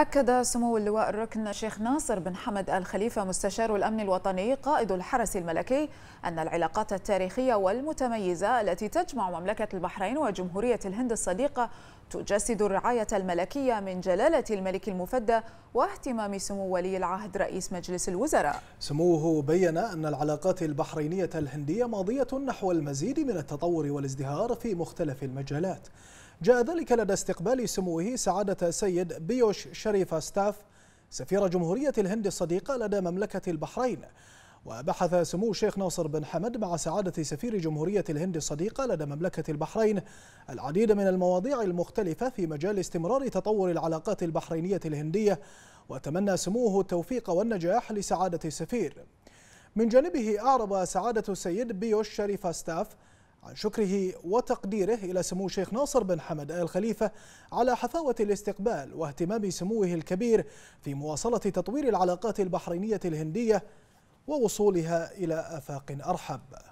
أكد سمو اللواء الركن الشيخ ناصر بن حمد الخليفة مستشار الأمن الوطني قائد الحرس الملكي أن العلاقات التاريخية والمتميزة التي تجمع مملكة البحرين وجمهورية الهند الصديقة تجسد الرعاية الملكية من جلالة الملك المفدى واهتمام سمو ولي العهد رئيس مجلس الوزراء سموه بيّن أن العلاقات البحرينية الهندية ماضية نحو المزيد من التطور والازدهار في مختلف المجالات جاء ذلك لدى استقبال سموه سعادة سيد بيوش شريف ستاف سفير جمهورية الهند الصديقة لدى مملكة البحرين وبحث سمو الشيخ ناصر بن حمد مع سعادة سفير جمهورية الهند الصديقة لدى مملكة البحرين العديد من المواضيع المختلفة في مجال استمرار تطور العلاقات البحرينية الهندية وتمنى سموه التوفيق والنجاح لسعادة السفير من جانبه أعرب سعادة السيد بيوش شريف ستاف عن شكره وتقديره إلى سمو شيخ ناصر بن حمد آل خليفة على حفاوة الاستقبال واهتمام سموه الكبير في مواصلة تطوير العلاقات البحرينية الهندية ووصولها إلى آفاق أرحب